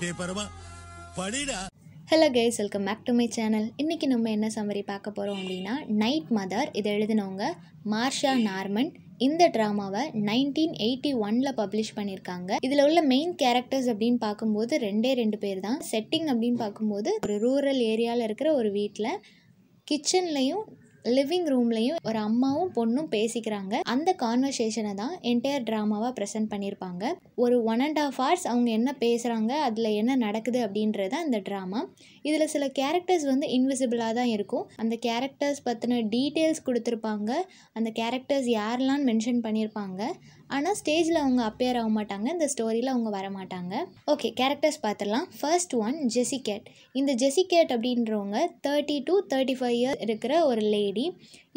டே படிடா hello guys welcome back to my channel இன்றைக்கி நம்ம என்ன சமரி பார்க்க போகிறோம் அப்படின்னா நைட் மதர் இதை எழுதினவங்க மார்ஷா நார்மன் இந்த ட்ராமாவை நைன்டீன் எயிட்டி ஒனில் பப்ளிஷ் பண்ணியிருக்காங்க இதில் உள்ள மெயின் கேரக்டர்ஸ் அப்படின்னு பார்க்கும்போது ரெண்டே ரெண்டு பேர் தான் செட்டிங் அப்படின்னு பார்க்கும்போது ஒரு ரூரல் ஏரியாவில் இருக்கிற ஒரு வீட்டில் கிச்சன்லேயும் லிவிங் ரூம்லேயும் ஒரு அம்மாவும் பொண்ணும் பேசிக்கிறாங்க அந்த கான்வர்சேஷனை தான் என்டையர் ட்ராமாவாக ப்ரெசென்ட் பண்ணியிருப்பாங்க ஒரு ஒன் அண்ட் ஆஃப் ஹவர்ஸ் அவங்க என்ன பேசுகிறாங்க அதில் என்ன நடக்குது அப்படின்றது அந்த ட்ராமா இதில் சில கேரக்டர்ஸ் வந்து இன்விசிபிளாக தான் இருக்கும் அந்த கேரக்டர்ஸ் பற்றின டீட்டெயில்ஸ் கொடுத்துருப்பாங்க அந்த கேரக்டர்ஸ் யாரெல்லாம் மென்ஷன் பண்ணியிருப்பாங்க ஆனால் ஸ்டேஜில் அவங்க அப்பேர் ஆக மாட்டாங்க இந்த ஸ்டோரியில் அவங்க வர மாட்டாங்க ஓகே கேரக்டர்ஸ் பார்த்துடலாம் ஃபர்ஸ்ட் ஒன் ஜெசிகேட் இந்த ஜெசிகேட் அப்படின்றவங்க thirty two thirty five year இருக்கிற ஒரு லேடி லேடி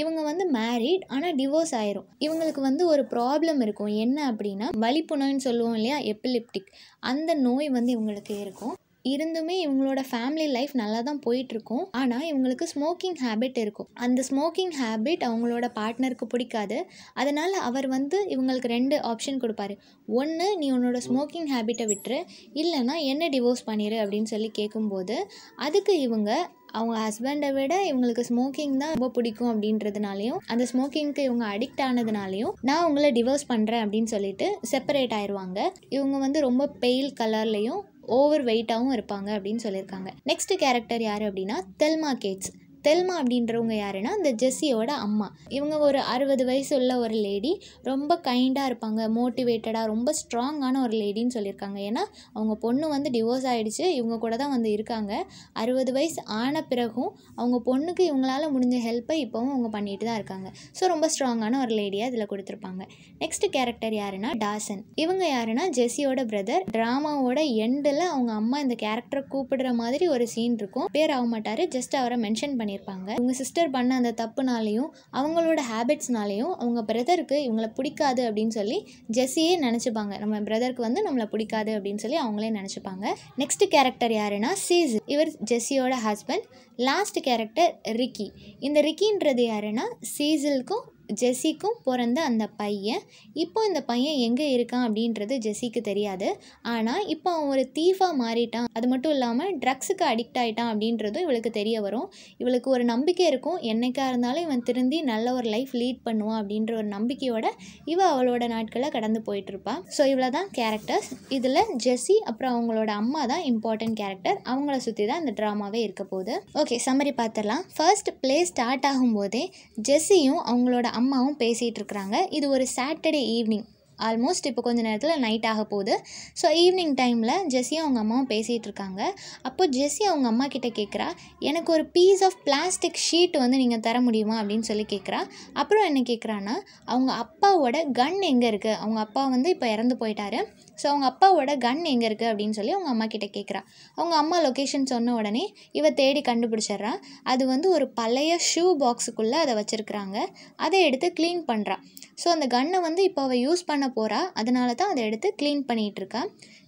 இவங்க வந்து மேரீட் ஆனால் டிவோர்ஸ் ஆயிரும் இவங்களுக்கு வந்து ஒரு ப்ராப்ளம் இருக்கும் என்ன அப்படின்னா வலிப்பு நோய்னு சொல்லுவோம் இல்லையா எப்பிலிப்டிக் அந்த நோய் வந்து இவங்களுக்கு இருக்கும் இருந்துமே இவங்களோட ஃபேமிலி லைஃப் நல்லா தான் போயிட்டுருக்கும் ஆனால் இவங்களுக்கு ஸ்மோக்கிங் ஹேபிட் இருக்கும் அந்த ஸ்மோக்கிங் ஹேபிட் அவங்களோட பார்ட்னருக்கு பிடிக்காது அதனால் அவர் வந்து இவங்களுக்கு ரெண்டு ஆப்ஷன் கொடுப்பாரு ஒன்று நீ உன்னோட ஸ்மோக்கிங் ஹேபிட்டை விட்டுரு இல்லைனா என்ன டிவோர்ஸ் பண்ணிடு அப்படின்னு சொல்லி கேட்கும்போது அதுக்கு இவங்க அவங்க ஹஸ்பண்டை விட இவங்களுக்கு ஸ்மோக்கிங் தான் ரொம்ப பிடிக்கும் அப்படின்றதுனாலையும் அந்த ஸ்மோக்கிங்க்கு இவங்க அடிக்ட் ஆனதுனாலையும் நான் உங்களை டிவோர்ஸ் பண்ணுறேன் அப்படின்னு சொல்லிட்டு செப்பரேட் ஆயிடுவாங்க இவங்க வந்து ரொம்ப பெயில் கலர்லேயும் ஓவர் வெயிட்டாகவும் இருப்பாங்க அப்படின்னு சொல்லியிருக்காங்க நெக்ஸ்ட் கேரக்டர் யார் அப்படின்னா தெல்மா கேட்ஸ் தெல்மா அப்படின்றவங்க யாருன்னா அந்த ஜெஸ்ஸியோட அம்மா இவங்க ஒரு அறுபது வயசு உள்ள ஒரு லேடி ரொம்ப கைண்டாக இருப்பாங்க மோட்டிவேட்டடாக ரொம்ப ஸ்ட்ராங்கான ஒரு லேடின்னு சொல்லியிருக்காங்க ஏன்னா அவங்க பொண்ணு வந்து டிவோர்ஸ் ஆகிடுச்சு இவங்க கூட தான் வந்து இருக்காங்க அறுபது வயசு ஆன பிறகும் அவங்க பொண்ணுக்கு இவங்களால் முடிஞ்ச ஹெல்ப்பை இப்போவும் அவங்க பண்ணிட்டு தான் இருக்காங்க ஸோ ரொம்ப ஸ்ட்ராங்கான ஒரு லேடியாக இதில் கொடுத்துருப்பாங்க நெக்ஸ்ட் கேரக்டர் யாருன்னா டாசன் இவங்க யாருன்னா ஜெஸ்ஸியோட பிரதர் ட்ராமாவோட எண்டில் அவங்க அம்மா இந்த கேரக்டரை கூப்பிடுற மாதிரி ஒரு சீன் இருக்கும் பேர் ஆக மாட்டார் ஜஸ்ட் அவரை மென்ஷன் பண்ணி பண்ணியிருப்பாங்க இவங்க சிஸ்டர் பண்ண அந்த தப்புனாலையும் அவங்களோட ஹேபிட்ஸ்னாலையும் அவங்க பிரதருக்கு இவங்களை பிடிக்காது அப்படின்னு சொல்லி ஜெஸ்ஸியே நினச்சிப்பாங்க நம்ம பிரதருக்கு வந்து நம்மளை பிடிக்காது அப்படின்னு சொல்லி அவங்களே நினச்சிப்பாங்க நெக்ஸ்ட் கேரக்டர் யாருன்னா சீஸ் இவர் ஜெஸ்ஸியோட ஹஸ்பண்ட் லாஸ்ட் கேரக்டர் ரிக்கி இந்த ரிக்கின்றது யாருன்னா சீசிலுக்கும் ஜெஸிக்கும் பிறந்த அந்த பையன் இப்போ இந்த பையன் எங்கே இருக்கான் அப்படின்றது ஜெஸிக்கு தெரியாது ஆனால் இப்போ அவன் ஒரு தீஃபாக மாறிட்டான் அது மட்டும் இல்லாமல் ட்ரக்ஸுக்கு அடிக்ட் ஆகிட்டான் அப்படின்றதும் இவளுக்கு தெரிய வரும் இவளுக்கு ஒரு நம்பிக்கை இருக்கும் என்றைக்காக இருந்தாலும் இவன் திருந்தி நல்ல ஒரு லைஃப் லீட் பண்ணுவான் அப்படின்ற ஒரு நம்பிக்கையோட இவ அவளோட நாட்களை கடந்து போயிட்டுருப்பாள் ஸோ இவ்வளோ தான் கேரக்டர்ஸ் இதில் ஜெஸ்ஸி அப்புறம் அவங்களோட அம்மா தான் இம்பார்ட்டன்ட் கேரக்டர் அவங்கள சுற்றி தான் இந்த ட்ராமாவே இருக்க போகுது ஓகே சம்மரி பார்த்துடலாம் ஃபர்ஸ்ட் ப்ளே ஸ்டார்ட் ஆகும்போதே ஜெஸ்ஸியும் அவங்களோட அம்மாவும் பேசிகிட்டு இருக்கிறாங்க இது ஒரு சாட்டர்டே ஈவினிங் ஆல்மோஸ்ட் இப்போ கொஞ்சம் நேரத்தில் நைட் ஆக போகுது ஸோ ஈவினிங் டைமில் ஜெஸ்ஸியும் அவங்க அம்மாவும் பேசிகிட்டு இருக்காங்க அப்போ ஜெஸ்ஸி அவங்க அம்மா கிட்டே கேட்குறா எனக்கு ஒரு பீஸ் ஆஃப் பிளாஸ்டிக் ஷீட் வந்து நீங்கள் தர முடியுமா அப்படின்னு சொல்லி கேட்குறா அப்புறம் என்ன கேட்குறான்னா அவங்க அப்பாவோட கன் எங்கே இருக்குது அவங்க அப்பா வந்து இப்போ இறந்து போயிட்டாரு ஸோ அவங்க அப்பாவோட கன் எங்கே இருக்குது அப்படின்னு சொல்லி அவங்க அம்மா கிட்டே கேட்குறா அவங்க அம்மா லொக்கேஷன் சொன்ன உடனே இவ தேடி கண்டுபிடிச்சிட்றா அது வந்து ஒரு பழைய ஷூ பாக்ஸுக்குள்ளே அதை வச்சுருக்குறாங்க அதை எடுத்து க்ளீன் பண்ணுறா ஸோ அந்த கன்னை வந்து இப்போ அவள் யூஸ் பண்ண போகிறா அதனால தான் அதை எடுத்து க்ளீன் பண்ணிகிட்ருக்கா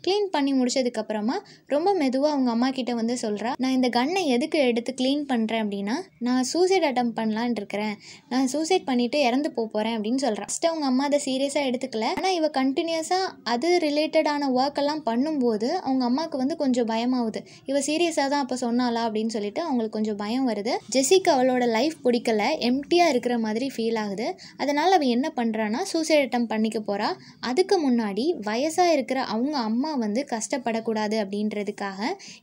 க்ளீன் பண்ணி முடிச்சதுக்கப்புறமா ரொம்ப மெதுவாக அவங்க அம்மா கிட்ட வந்து சொல்கிறா நான் இந்த கன்னை எதுக்கு எடுத்து க்ளீன் பண்ணுறேன் அப்படின்னா நான் சூசைட் அட்டம் பண்ணலான் இருக்கிறேன் நான் சூசைட் பண்ணிவிட்டு இறந்து போகிறேன் அப்படின்னு சொல்கிறேன் ஃபஸ்ட்டு அவங்க அம்மா அதை சீரியஸாக எடுத்துக்கல ஆனால் இவ கண்டினியூஸாக அது ரிலேட்டடான ஒர்க் எல்லாம் பண்ணும்போது அவங்க அம்மாவுக்கு வந்து கொஞ்சம் பயமாகுது இவ சீரியஸாக தான் அப்போ சொன்னாலா அப்படின்னு சொல்லிட்டு அவங்களுக்கு கொஞ்சம் பயம் வருது ஜெசிக்கு அவளோட லைஃப் பிடிக்கல எம்டியாக இருக்கிற மாதிரி ஃபீல் ஆகுது அதனால் அவள் என்ன பண்ணுறான்னா சூசைட் அட்டம் பண்ணிக்க போகிறா அதுக்கு முன்னாடி வயசாக இருக்கிற அவங்க அம்மா அதிகமாக வந்து கஷ்டப்படக்கூடாது அப்படின்றதுக்காக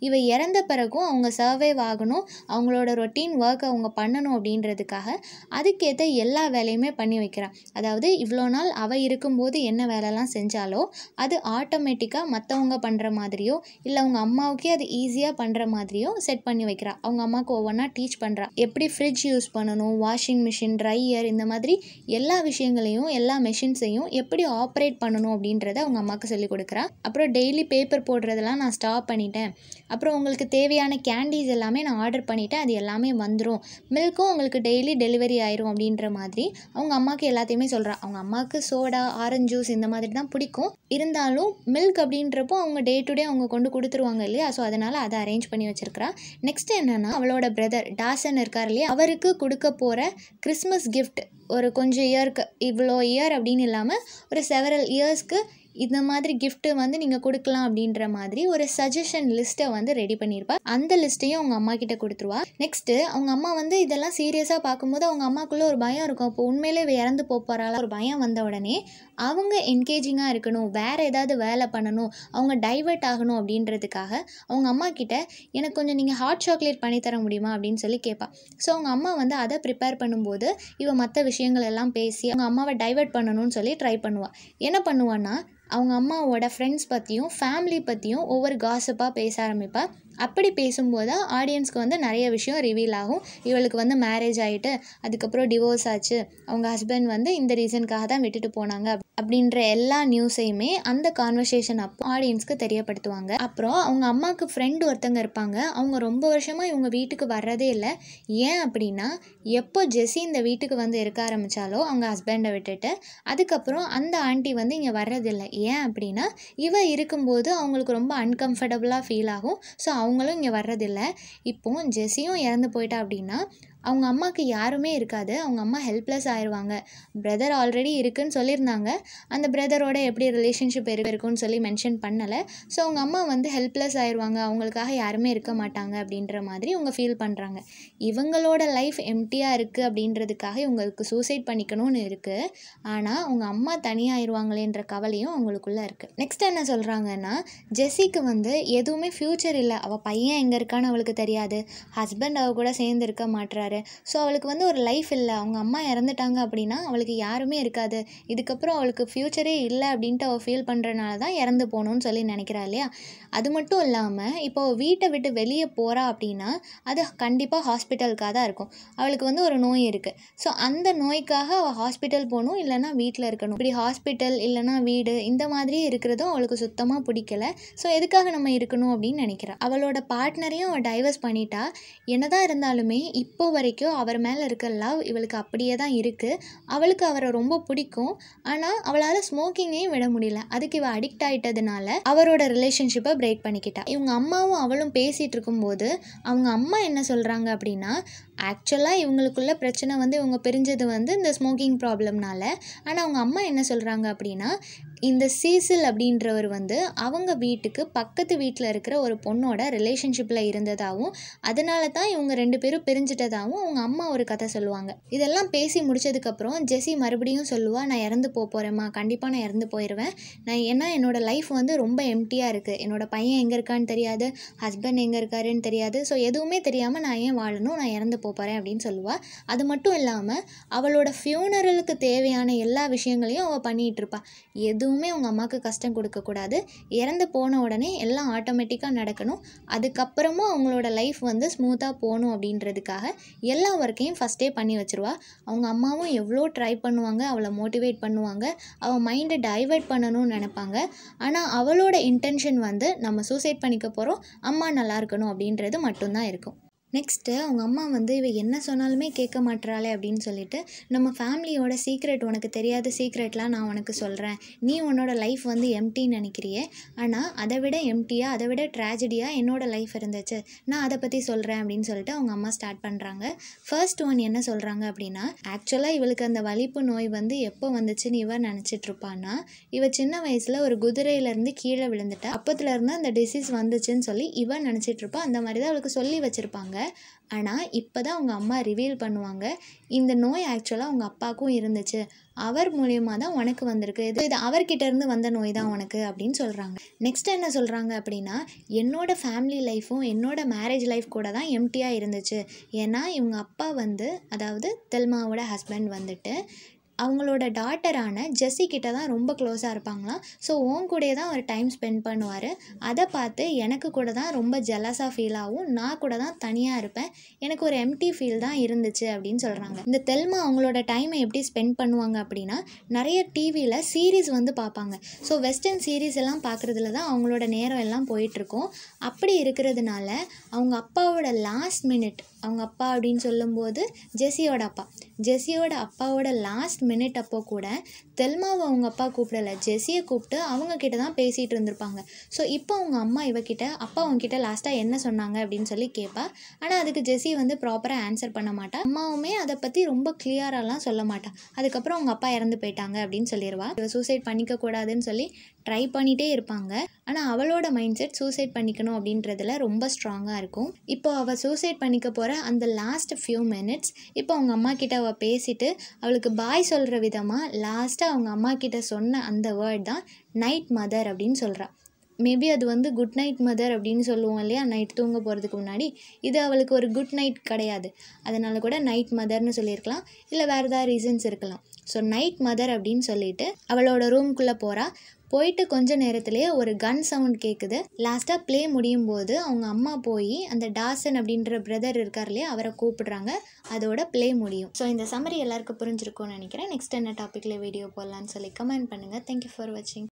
இவ இறந்த பிறகும் அவங்க சர்வைவ் ஆகணும் அவங்களோட ரொட்டீன் ஒர்க் அவங்க பண்ணணும் அப்படின்றதுக்காக அதுக்கேற்ற எல்லா வேலையுமே பண்ணி வைக்கிறான் அதாவது இவ்வளோ நாள் அவள் இருக்கும்போது என்ன வேலைலாம் செஞ்சாலோ அது ஆட்டோமேட்டிக்காக மற்றவங்க பண்ணுற மாதிரியோ இல்லை அவங்க அம்மாவுக்கே அது ஈஸியாக பண்ணுற மாதிரியோ செட் பண்ணி வைக்கிறான் அவங்க அம்மாவுக்கு ஒவ்வொன்றா டீச் பண்ணுறா எப்படி ஃப்ரிட்ஜ் யூஸ் பண்ணணும் வாஷிங் மிஷின் ட்ரையர் இந்த மாதிரி எல்லா விஷயங்களையும் எல்லா மெஷின்ஸையும் எப்படி ஆப்ரேட் பண்ணணும் அப்படின்றத அவங்க அம்மாவுக்கு சொல்லிக் கொடுக்குறா அப்புறம் டெய்லி பேப்பர் போடுறதெல்லாம் நான் ஸ்டாப் பண்ணிட்டேன் அப்புறம் உங்களுக்கு தேவையான கேண்டீஸ் எல்லாமே நான் ஆர்டர் பண்ணிவிட்டேன் அது எல்லாமே வந்துடும் மில்க்கும் உங்களுக்கு டெய்லி டெலிவரி ஆயிரும் அப்படின்ற மாதிரி அவங்க அம்மாவுக்கு எல்லாத்தையுமே சொல்கிறா அவங்க அம்மாவுக்கு சோடா ஆரஞ்ச் ஜூஸ் இந்த மாதிரி தான் பிடிக்கும் இருந்தாலும் மில்க் அப்படின்றப்போ அவங்க டே டு டே அவங்க கொண்டு கொடுத்துருவாங்க இல்லையா ஸோ அதனால் அதை அரேஞ்ச் பண்ணி வச்சுருக்கிறா நெக்ஸ்ட் என்னென்னா அவளோட பிரதர் டாசன் இருக்கார் இல்லையா அவருக்கு கொடுக்க போகிற கிறிஸ்மஸ் கிஃப்ட் ஒரு கொஞ்சம் இயருக்கு இவ்வளோ இயர் அப்படின்னு இல்லாமல் ஒரு செவரல் இயர்ஸ்க்கு இந்த மாதிரி கிஃப்ட்டு வந்து நீங்கள் கொடுக்கலாம் அப்படின்ற மாதிரி ஒரு சஜஷன் லிஸ்ட்டை வந்து ரெடி பண்ணியிருப்பா அந்த லிஸ்ட்டையும் அவங்க அம்மா கிட்ட கொடுத்துருவா நெக்ஸ்ட்டு அவங்க அம்மா வந்து இதெல்லாம் சீரியஸாக பார்க்கும்போது அவங்க அம்மாக்குள்ளே ஒரு பயம் இருக்கும் அப்போ உண்மையிலே இறந்து போகிறாளா ஒரு பயம் வந்த உடனே அவங்க என்கேஜிங்காக இருக்கணும் வேறு ஏதாவது வேலை பண்ணணும் அவங்க டைவெர்ட் ஆகணும் அப்படின்றதுக்காக அவங்க அம்மா கிட்ட எனக்கு கொஞ்சம் நீங்கள் ஹாட் சாக்லேட் பண்ணி தர முடியுமா அப்படின்னு சொல்லி கேட்பா ஸோ அவங்க அம்மா வந்து அதை ப்ரிப்பேர் பண்ணும்போது இவன் மற்ற விஷயங்கள் எல்லாம் பேசி அவங்க அம்மாவை டைவெர்ட் பண்ணணும்னு சொல்லி ட்ரை பண்ணுவாள் என்ன பண்ணுவான்னா அவங்க அம்மாவோட ஃப்ரெண்ட்ஸ் பற்றியும் ஃபேமிலி பற்றியும் ஒவ்வொரு காசப்பாக பேச ஆரம்பிப்பாள் அப்படி பேசும்போது தான் ஆடியன்ஸ்க்கு வந்து நிறைய விஷயம் ரிவீல் ஆகும் இவளுக்கு வந்து மேரேஜ் ஆகிட்டு அதுக்கப்புறம் டிவோர்ஸ் ஆச்சு அவங்க ஹஸ்பண்ட் வந்து இந்த ரீசனுக்காக தான் விட்டுட்டு போனாங்க அப்படின்ற எல்லா நியூஸையுமே அந்த கான்வர்சேஷன் அப்போ ஆடியன்ஸ்க்கு தெரியப்படுத்துவாங்க அப்புறம் அவங்க அம்மாவுக்கு ஃப்ரெண்டு ஒருத்தங்க இருப்பாங்க அவங்க ரொம்ப வருஷமாக இவங்க வீட்டுக்கு வர்றதே இல்லை ஏன் அப்படின்னா எப்போ ஜெஸ்ஸி இந்த வீட்டுக்கு வந்து இருக்க ஆரம்பித்தாலோ அவங்க ஹஸ்பண்டை விட்டுட்டு அதுக்கப்புறம் அந்த ஆண்டி வந்து இங்கே வர்றதில்லை ஏன் அப்படின்னா இவ இருக்கும்போது அவங்களுக்கு ரொம்ப அன்கம்ஃபர்டபுளாக ஃபீல் ஆகும் ஸோ அவங்க அவங்களும் இங்கே வர்றதில்லை இப்போது ஜெஸ்ஸியும் இறந்து போயிட்டா அப்படின்னா அவங்க அம்மாவுக்கு யாருமே இருக்காது அவங்க அம்மா ஹெல்ப்லெஸ் ஆயிடுவாங்க பிரதர் ஆல்ரெடி இருக்குதுன்னு சொல்லியிருந்தாங்க அந்த பிரதரோட எப்படி ரிலேஷன்ஷிப் இருக்குன்னு சொல்லி மென்ஷன் பண்ணலை ஸோ அவங்க அம்மா வந்து ஹெல்ப்லெஸ் ஆயிடுவாங்க அவங்களுக்காக யாருமே இருக்க மாட்டாங்க அப்படின்ற மாதிரி இவங்க ஃபீல் பண்ணுறாங்க இவங்களோட லைஃப் எம்டியாக இருக்குது அப்படின்றதுக்காக இவங்களுக்கு சூசைட் பண்ணிக்கணும்னு இருக்குது ஆனால் அவங்க அம்மா தனியாகிடுவாங்களேன்ற கவலையும் அவங்களுக்குள்ளே இருக்குது நெக்ஸ்ட் என்ன சொல்கிறாங்கன்னா ஜெஸ்ஸிக்கு வந்து எதுவுமே ஃப்யூச்சர் இல்லை அவள் பையன் எங்கே இருக்கான்னு அவளுக்கு தெரியாது ஹஸ்பண்ட் அவள் கூட சேர்ந்து இருக்க மாட்டுறாரு இருப்பார் ஸோ அவளுக்கு வந்து ஒரு லைஃப் இல்லை அவங்க அம்மா இறந்துட்டாங்க அப்படின்னா அவளுக்கு யாருமே இருக்காது இதுக்கப்புறம் அவளுக்கு ஃப்யூச்சரே இல்லை அப்படின்ட்டு அவள் ஃபீல் பண்ணுறனால தான் இறந்து போகணும்னு சொல்லி நினைக்கிறா இல்லையா அது மட்டும் இல்லாமல் இப்போ வீட்டை விட்டு வெளியே போகிறா அப்படின்னா அது கண்டிப்பாக ஹாஸ்பிட்டலுக்காக தான் இருக்கும் அவளுக்கு வந்து ஒரு நோய் இருக்குது ஸோ அந்த நோய்க்காக அவள் ஹாஸ்பிட்டல் போகணும் இல்லைனா வீட்டில் இருக்கணும் இப்படி ஹாஸ்பிட்டல் இல்லைனா வீடு இந்த மாதிரி இருக்கிறதும் அவளுக்கு சுத்தமாக பிடிக்கல ஸோ எதுக்காக நம்ம இருக்கணும் அப்படின்னு நினைக்கிறேன் அவளோட பார்ட்னரையும் அவள் டைவர்ஸ் பண்ணிட்டா என்னதான் இருந்தாலுமே இப்போ வரைக்கும் அவர் மேலே இருக்க லவ் இவளுக்கு அப்படியே தான் இருக்குது அவளுக்கு அவரை ரொம்ப பிடிக்கும் ஆனால் அவளால் ஸ்மோக்கிங்கையும் விட முடியல அதுக்கு இவள் அடிக்ட் ஆகிட்டதுனால அவரோட ரிலேஷன்ஷிப்பை பிரேக் பண்ணிக்கிட்டா இவங்க அம்மாவும் அவளும் பேசிகிட்டு இருக்கும்போது அவங்க அம்மா என்ன சொல்கிறாங்க அப்படின்னா ஆக்சுவலாக இவங்களுக்குள்ள பிரச்சனை வந்து இவங்க பிரிஞ்சது வந்து இந்த ஸ்மோக்கிங் ப்ராப்ளம்னால ஆனால் அவங்க அம்மா என்ன சொல்கிறாங்க அப்படின்னா இந்த சீசில் அப்படின்றவர் வந்து அவங்க வீட்டுக்கு பக்கத்து வீட்டில் இருக்கிற ஒரு பொண்ணோட ரிலேஷன்ஷிப்பில் இருந்ததாகவும் அதனால தான் இவங்க ரெண்டு பேரும் பிரிஞ்சிட்டதாகவும் அவங்க அம்மா ஒரு கதை சொல்லுவாங்க இதெல்லாம் பேசி முடிச்சதுக்கப்புறம் ஜெஸி மறுபடியும் சொல்லுவாள் நான் இறந்து போக போகிறேம்மா கண்டிப்பாக நான் இறந்து போயிடுவேன் நான் ஏன்னா என்னோடய லைஃப் வந்து ரொம்ப எம்டியாக இருக்குது என்னோடய பையன் எங்கே இருக்கான்னு தெரியாது ஹஸ்பண்ட் எங்கே இருக்காருன்னு தெரியாது ஸோ எதுவுமே தெரியாமல் நான் ஏன் வாழணும் நான் இறந்து போகிறேன் அப்படின்னு சொல்லுவாள் அது மட்டும் இல்லாமல் அவளோட ஃபியூனரலுக்கு தேவையான எல்லா விஷயங்களையும் அவள் பண்ணிகிட்ருப்பாள் எதுவும் எதுவுமே உங்கள் அம்மாவுக்கு கஷ்டம் கொடுக்கக்கூடாது இறந்து போன உடனே எல்லாம் ஆட்டோமேட்டிக்காக நடக்கணும் அதுக்கப்புறமும் அவங்களோட லைஃப் வந்து ஸ்மூத்தாக போகணும் அப்படின்றதுக்காக எல்லா ஒர்க்கையும் ஃபஸ்ட்டே பண்ணி வச்சுருவா அவங்க அம்மாவும் எவ்வளோ ட்ரை பண்ணுவாங்க அவளை மோட்டிவேட் பண்ணுவாங்க அவள் மைண்டை டைவெர்ட் பண்ணணும்னு நினப்பாங்க ஆனால் அவளோட இன்டென்ஷன் வந்து நம்ம சூசைட் பண்ணிக்க போகிறோம் அம்மா நல்லா இருக்கணும் அப்படின்றது மட்டும்தான் இருக்கும் நெக்ஸ்ட்டு அவங்க அம்மா வந்து இவள் என்ன சொன்னாலுமே கேட்க மாட்டுறாளே அப்படின்னு சொல்லிட்டு நம்ம ஃபேமிலியோட சீக்ரெட் உனக்கு தெரியாத சீக்ரெட்லாம் நான் உனக்கு சொல்கிறேன் நீ உன்னோட லைஃப் வந்து எம்டின்னு நினைக்கிறியே ஆனால் அதை விட எம்டியாக அதை விட ட்ராஜடியாக என்னோடய லைஃப் இருந்துச்சு நான் அதை பற்றி சொல்கிறேன் அப்படின்னு சொல்லிட்டு அவங்க அம்மா ஸ்டார்ட் பண்ணுறாங்க ஃபர்ஸ்ட் ஒன் என்ன சொல்கிறாங்க அப்படின்னா ஆக்சுவலாக இவளுக்கு அந்த வலிப்பு நோய் வந்து எப்போ வந்துச்சுன்னு இவன் நினச்சிட்ருப்பான்னா இவள் சின்ன வயசில் ஒரு குதிரையிலேருந்து கீழே விழுந்துட்டா அப்பத்துலேருந்து அந்த டிசீஸ் வந்துச்சுன்னு சொல்லி இவன் நினச்சிட்ருப்பா அந்த மாதிரி தான் அவளுக்கு சொல்லி வச்சுருப்பாங்க ஆனால் இப்போ தான் அவங்க அம்மா ரிவீல் பண்ணுவாங்க இந்த நோய் ஆக்சுவலாக அவங்க அப்பாவுக்கும் இருந்துச்சு அவர் மூலியமாக தான் உனக்கு வந்திருக்கு இது இது அவர்கிட்டேருந்து வந்த நோய் தான் உனக்கு அப்படின்னு சொல்கிறாங்க நெக்ஸ்ட் என்ன சொல்கிறாங்க அப்படின்னா என்னோட ஃபேமிலி லைஃப்பும் என்னோட மேரேஜ் லைஃப் கூட தான் எம்டியாக இருந்துச்சு ஏன்னா இவங்க அப்பா வந்து அதாவது தெல்மாவோட ஹஸ்பண்ட் வந்துட்டு அவங்களோட டாட்டரான ஜெஸ்ஸி கிட்ட தான் ரொம்ப க்ளோஸாக இருப்பாங்களாம் ஸோ உன் கூடயே தான் அவர் டைம் ஸ்பெண்ட் பண்ணுவார் அதை பார்த்து எனக்கு கூட தான் ரொம்ப ஜெலஸாக ஃபீல் ஆகும் நான் கூட தான் தனியாக இருப்பேன் எனக்கு ஒரு எம்டி ஃபீல் தான் இருந்துச்சு அப்படின்னு சொல்கிறாங்க இந்த தெல்மா அவங்களோட டைமை எப்படி ஸ்பெண்ட் பண்ணுவாங்க அப்படின்னா நிறைய டிவியில் சீரீஸ் வந்து பார்ப்பாங்க ஸோ வெஸ்டர்ன் சீரீஸ் எல்லாம் பார்க்குறதுல தான் அவங்களோட நேரம் எல்லாம் போயிட்டுருக்கோம் அப்படி இருக்கிறதுனால அவங்க அப்பாவோட லாஸ்ட் மினிட் அவங்க அப்பா அப்படின்னு சொல்லும்போது ஜெஸியோட அப்பா ஜெஸியோட அப்பாவோட லாஸ்ட் மினிட் அப்போ கூட தெல்மாவை அவங்க அப்பா கூப்பிடலை ஜெஸியை கூப்பிட்டு அவங்க கிட்ட தான் பேசிகிட்டு இருந்திருப்பாங்க ஸோ இப்போ அவங்க அம்மா இவக்கிட்ட அப்பா கிட்ட லாஸ்ட்டாக என்ன சொன்னாங்க அப்படின்னு சொல்லி கேட்பா ஆனால் அதுக்கு ஜெஸி வந்து ப்ராப்பராக ஆன்சர் பண்ண மாட்டா அம்மாவுமே அதை பற்றி ரொம்ப கிளியராகலாம் சொல்ல மாட்டா அதுக்கப்புறம் அவங்க அப்பா இறந்து போயிட்டாங்க அப்படின்னு சொல்லிடுவா இவ சூசைட் பண்ணிக்க கூடாதுன்னு சொல்லி ட்ரை பண்ணிகிட்டே இருப்பாங்க ஆனால் அவளோட மைண்ட் செட் சூசைட் பண்ணிக்கணும் அப்படின்றதுல ரொம்ப ஸ்ட்ராங்காக இருக்கும் இப்போ அவள் சூசைட் பண்ணிக்க போகிற அந்த லாஸ்ட் ஃபியூ மினிட்ஸ் இப்போ அவங்க அம்மா கிட்ட அவள் பேசிட்டு அவளுக்கு பாய் சொல்கிற விதமாக லாஸ்ட்டாக அவங்க அம்மா கிட்ட சொன்ன அந்த வேர்ட் தான் நைட் மதர் அப்படின்னு சொல்கிறாள் மேபி அது வந்து குட் நைட் மதர் அப்படின்னு சொல்லுவோம் இல்லையா நைட் தூங்க போகிறதுக்கு முன்னாடி இது அவளுக்கு ஒரு குட் நைட் கிடையாது அதனால் கூட நைட் மதர்னு சொல்லியிருக்கலாம் இல்லை வேறு ஏதாவது ரீசன்ஸ் இருக்கலாம் ஸோ நைட் மதர் அப்படின்னு சொல்லிட்டு அவளோட ரூம்குள்ளே போகிறா போயிட்டு கொஞ்ச நேரத்துலேயே ஒரு கன் சவுண்ட் கேட்குது லாஸ்ட்டாக ப்ளே முடியும் போது அவங்க அம்மா போய் அந்த டாசன் அப்படின்ற பிரதர் இருக்கார் இல்லையா அவரை கூப்பிடுறாங்க அதோட ப்ளே முடியும் ஸோ இந்த சமரி எல்லாருக்கும் புரிஞ்சிருக்கும்னு நினைக்கிறேன் நெக்ஸ்ட் என்ன டாப்பிக்கில் வீடியோ போடலான்னு சொல்லி கமெண்ட் பண்ணுங்கள் தேங்க்யூ ஃபார் வாட்சிங்